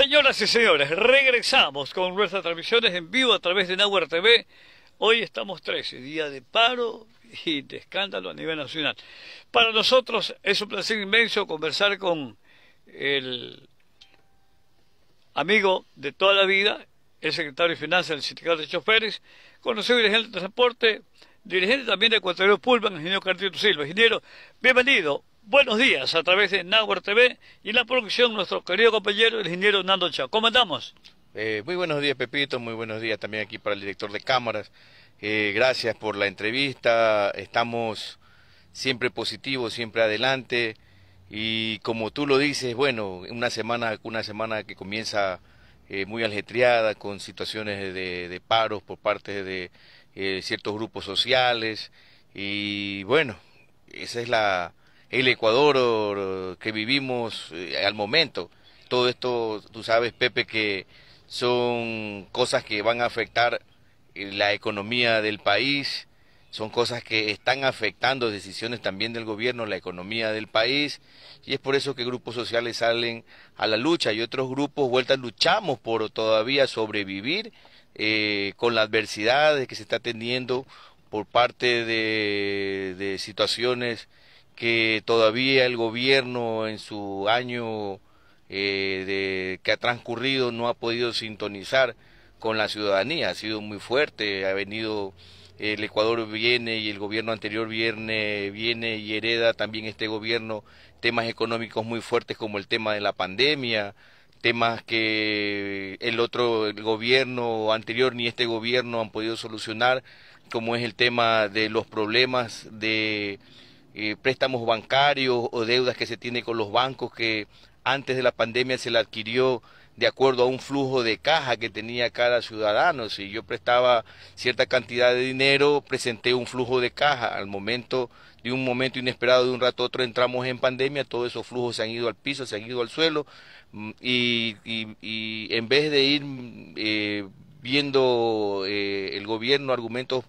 Señoras y señores, regresamos con nuestras transmisiones en vivo a través de Nauertv. TV. Hoy estamos 13, día de paro y de escándalo a nivel nacional. Para nosotros es un placer inmenso conversar con el amigo de toda la vida, el secretario de Finanzas del Sindicato de Choferes, conocido dirigente de transporte, dirigente también de Ecuatoriano Pulman, ingeniero Cartier Silva. Ingeniero, bienvenido Buenos días a través de Náhuatl TV y la producción nuestro querido compañero el ingeniero Nando Chao. ¿Cómo andamos? Eh, muy buenos días Pepito, muy buenos días también aquí para el director de cámaras. Eh, gracias por la entrevista, estamos siempre positivos, siempre adelante y como tú lo dices, bueno, una semana, una semana que comienza eh, muy aljetreada con situaciones de, de paros por parte de ciertos grupos sociales y bueno, esa es la el Ecuador que vivimos eh, al momento. Todo esto, tú sabes, Pepe, que son cosas que van a afectar eh, la economía del país, son cosas que están afectando decisiones también del gobierno, la economía del país, y es por eso que grupos sociales salen a la lucha y otros grupos vueltas luchamos por todavía sobrevivir eh, con la adversidad que se está teniendo por parte de, de situaciones que todavía el gobierno en su año eh, de, que ha transcurrido no ha podido sintonizar con la ciudadanía, ha sido muy fuerte, ha venido, el Ecuador viene y el gobierno anterior viene, viene y hereda también este gobierno temas económicos muy fuertes como el tema de la pandemia, temas que el otro el gobierno anterior ni este gobierno han podido solucionar, como es el tema de los problemas de eh, préstamos bancarios o deudas que se tiene con los bancos que antes de la pandemia se la adquirió de acuerdo a un flujo de caja que tenía cada ciudadano. Si yo prestaba cierta cantidad de dinero, presenté un flujo de caja. Al momento, de un momento inesperado, de un rato a otro, entramos en pandemia, todos esos flujos se han ido al piso, se han ido al suelo, mm, y, en vez de ir mm, eh, viendo eh, el gobierno argumentos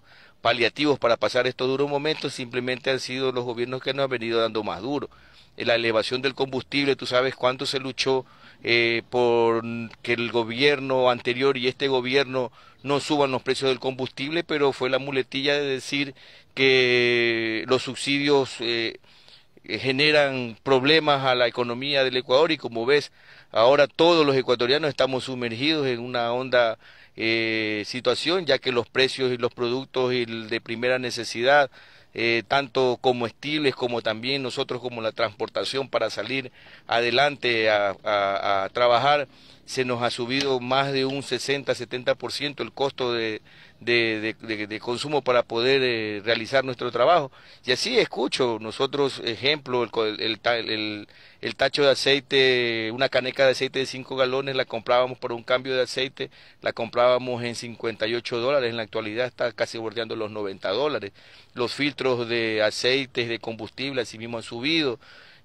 paliativos para pasar estos duros momentos simplemente han sido los gobiernos que nos han venido dando más duro. La elevación del combustible, tú sabes cuánto se luchó eh, por que el gobierno anterior y este gobierno no suban los precios del combustible, pero fue la muletilla de decir que los subsidios eh, generan problemas a la economía del Ecuador y como ves, ahora todos los ecuatorianos estamos sumergidos en una onda eh, situación, ya que los precios y los productos de primera necesidad, eh, tanto tanto estiles como también nosotros como la transportación para salir adelante a, a trabajar, se nos ha subido más de un 60-70% el costo de, de, consumo para poder eh, realizar nuestro trabajo. Y así escucho, nosotros, ejemplo, el, el, tacho de aceite, una caneca de aceite de 5 galones, la comprábamos por un cambio de aceite, la comprábamos en 58 dólares, en la actualidad está casi bordeando los 90 dólares. Los filtros de aceites, de combustible, así mismo han subido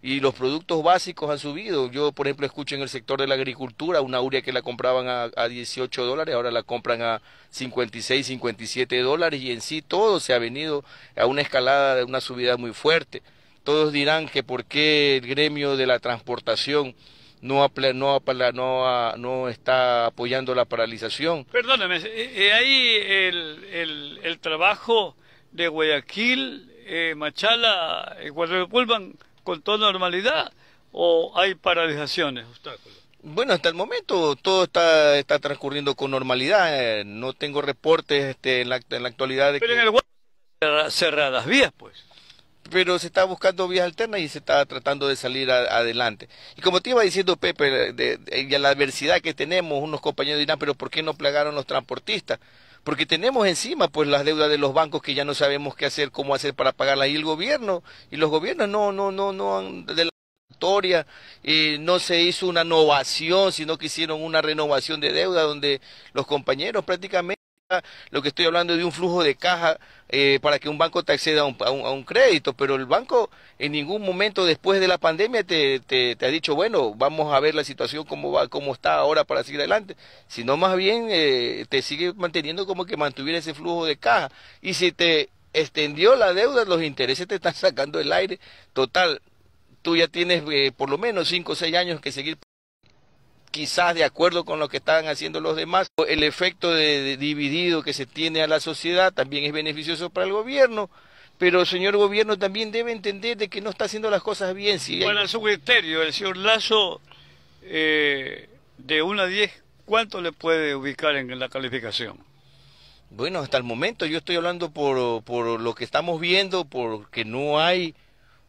y los productos básicos han subido. Yo, por ejemplo, escucho en el sector de la agricultura una urea que la compraban a, a 18 dólares, ahora la compran a 56, 57 dólares y en sí todo se ha venido a una escalada, de una subida muy fuerte. Todos dirán que por qué el gremio de la transportación no, no, no, no está apoyando la paralización. Perdóname, eh, eh, ahí el, el, trabajo de Guayaquil, eh, Machala, Guadalupe eh, con toda normalidad o hay paralizaciones, obstáculos? Bueno, hasta el momento todo está, está transcurriendo con normalidad. Eh, no tengo reportes este, en, la, en la actualidad. De Pero en el cerradas vías, pues pero se está buscando vías alternas y se está tratando de salir adelante. Y como te iba diciendo Pepe, de, la adversidad que tenemos, unos compañeros dirán, pero ¿por qué no plagaron los transportistas? porque tenemos encima pues las deudas de los bancos que ya no sabemos qué hacer, cómo hacer para pagarla y el gobierno y los gobiernos no no no no han de la historia eh, no se hizo una innovación, sino que hicieron una renovación de deuda donde los compañeros prácticamente lo que estoy hablando de un flujo de caja eh, para que un banco te acceda a un, crédito, pero el banco en ningún momento después de la pandemia te, ha dicho, bueno, vamos a ver la situación, como va, cómo está ahora para seguir adelante, sino más bien eh, te sigue manteniendo como que mantuviera ese flujo de caja. Y si te extendió la deuda, los intereses te están sacando el aire total. Tú ya tienes eh, por lo menos 5 o 6 años que seguir quizás de acuerdo con lo que estaban haciendo los demás. El efecto de, dividido que se tiene a la sociedad también es beneficioso para el gobierno pero el señor gobierno también debe entender de que no está haciendo las cosas bien. Si Bueno, a su criterio, el señor Lazo, eh, de 1 a 10, ¿cuánto le puede ubicar en la calificación? Bueno, hasta el momento yo estoy hablando por, por lo que estamos viendo, porque no hay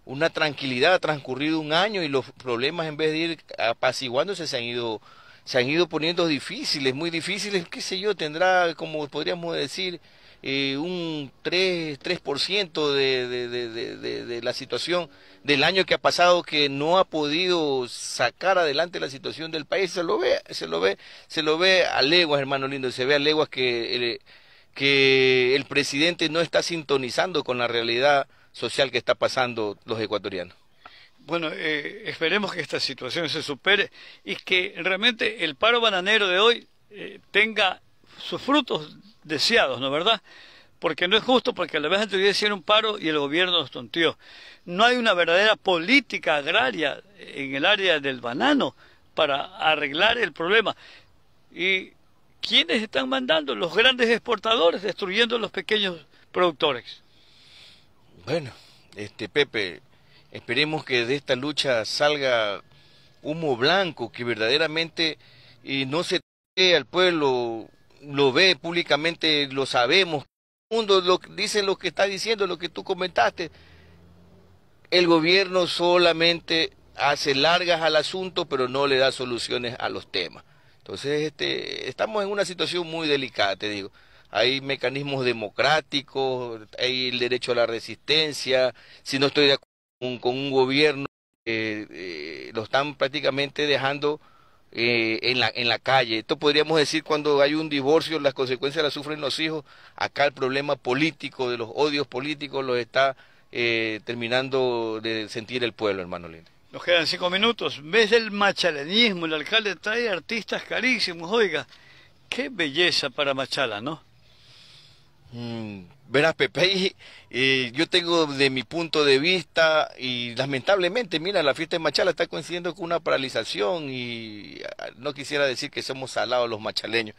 una tranquilidad, ha transcurrido un año y los problemas en vez de ir apaciguándose se han ido se han ido poniendo difíciles, muy difíciles, qué sé yo, tendrá como podríamos decir eh, un 3%, 3 de, de, de, de, la situación del año que ha pasado que no ha podido sacar adelante la situación del país, se lo ve, se lo ve, se lo ve a leguas, hermano lindo, se ve a leguas que, eh, que el presidente no está sintonizando con la realidad social que está pasando los ecuatorianos. Bueno, eh, esperemos que esta situación se supere y que realmente el paro bananero de hoy eh, tenga sus frutos deseados, ¿no verdad? Porque no es justo, porque la vez anterior hicieron un paro y el gobierno los tonteó. No hay una verdadera política agraria en el área del banano para arreglar el problema. ¿Y quiénes están mandando? Los grandes exportadores, destruyendo a los pequeños productores. Bueno, este Pepe, esperemos que de esta lucha salga humo blanco, que verdaderamente y eh, no se ve al pueblo, lo ve públicamente, lo sabemos. El mundo lo, dice lo que está diciendo, lo que tú comentaste. El gobierno solamente hace largas al asunto, pero no le da soluciones a los temas. Entonces, este, estamos en una situación muy delicada, te digo hay mecanismos democráticos, hay el derecho a la resistencia, si no estoy de acuerdo con, un gobierno, eh, eh, lo están prácticamente dejando eh, en, la, en la calle. Esto podríamos decir cuando hay un divorcio, las consecuencias las sufren los hijos, acá el problema político, de los odios políticos, los está terminando de sentir el pueblo, hermano Lina. Nos quedan cinco minutos. ¿Ves del machalenismo, El alcalde trae artistas carísimos, oiga. Qué belleza para Machala, ¿no? Mm, verás, Pepe, y yo tengo de mi punto de vista y lamentablemente, mira, la fiesta de Machala está coincidiendo con una paralización y ah, no quisiera decir que somos salados los machaleños,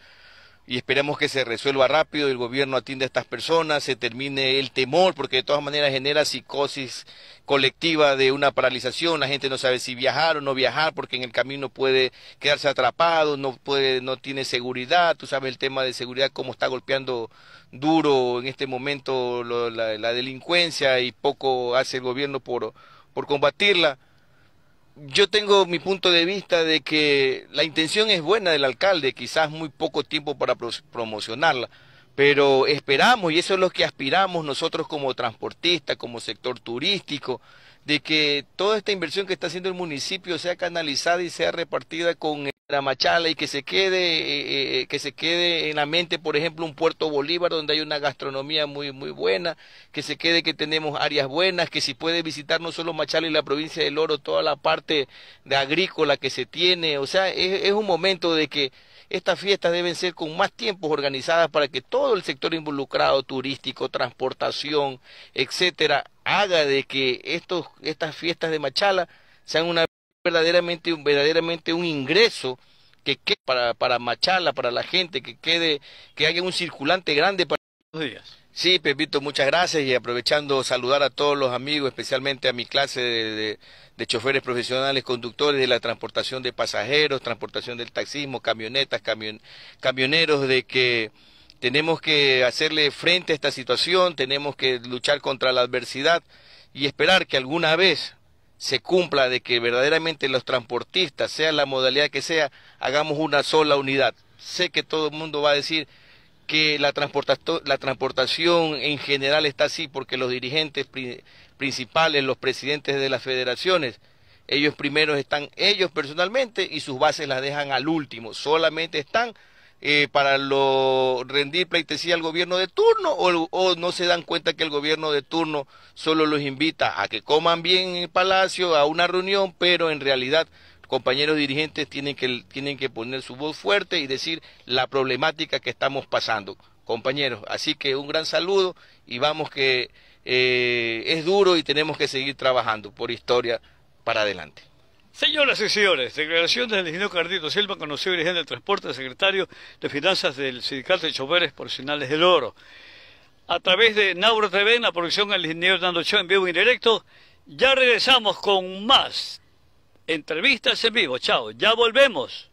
y esperemos que se resuelva rápido, el gobierno atienda a estas personas, se termine el temor, porque de todas maneras genera psicosis colectiva de una paralización, la gente no sabe si viajar o no viajar, porque en el camino puede quedarse atrapado, no puede, no tiene seguridad, tú sabes el tema de seguridad, cómo está golpeando duro en este momento la, la delincuencia y poco hace el gobierno por, por combatirla yo tengo mi punto de vista de que la intención es buena del alcalde, quizás muy poco tiempo para promocionarla, pero esperamos, y eso es lo que aspiramos nosotros como transportistas, como sector turístico, de que toda esta inversión que está haciendo el municipio sea canalizada y sea repartida con... La Machala y que se quede eh, eh, que se quede en la mente por ejemplo un Puerto Bolívar donde hay una gastronomía muy muy buena que se quede que tenemos áreas buenas que si puede visitar no solo Machala y la provincia del Oro toda la parte de agrícola que se tiene o sea es, es un momento de que estas fiestas deben ser con más tiempos organizadas para que todo el sector involucrado turístico transportación etcétera haga de que estos estas fiestas de Machala sean una verdaderamente un, verdaderamente un ingreso que quede para, para Machala, para la gente, que quede, que haga un circulante grande para los días. Sí, Pepito, muchas gracias y aprovechando saludar a todos los amigos, especialmente a mi clase de, choferes profesionales, conductores de la transportación de pasajeros, transportación del taxismo, camionetas, camioneros, de que tenemos que hacerle frente a esta situación, tenemos que luchar contra la adversidad y esperar que alguna vez se cumpla de que verdaderamente los transportistas, sea la modalidad que sea, hagamos una sola unidad. Sé que todo el mundo va a decir que la, la transportación en general está así porque los dirigentes principales, los presidentes de las federaciones, ellos primeros están ellos personalmente y sus bases las dejan al último, solamente están eh, para lo, rendir pleitesía al gobierno de turno o, no se dan cuenta que el gobierno de turno solo los invita a que coman bien en el palacio, a una reunión, pero en realidad compañeros dirigentes tienen que, tienen que poner su voz fuerte y decir la problemática que estamos pasando, compañeros. Así que un gran saludo y vamos que eh, es duro y tenemos que seguir trabajando por historia para adelante. Señoras y señores, declaración del ingeniero Cardito Silva, conocido dirigente de transporte, secretario de Finanzas del Sindicato de Choferes Profesionales del Oro. A través de Nauro TV, en la producción del ingeniero Hernando en vivo y en directo, ya regresamos con más entrevistas en vivo. Chao, ya volvemos.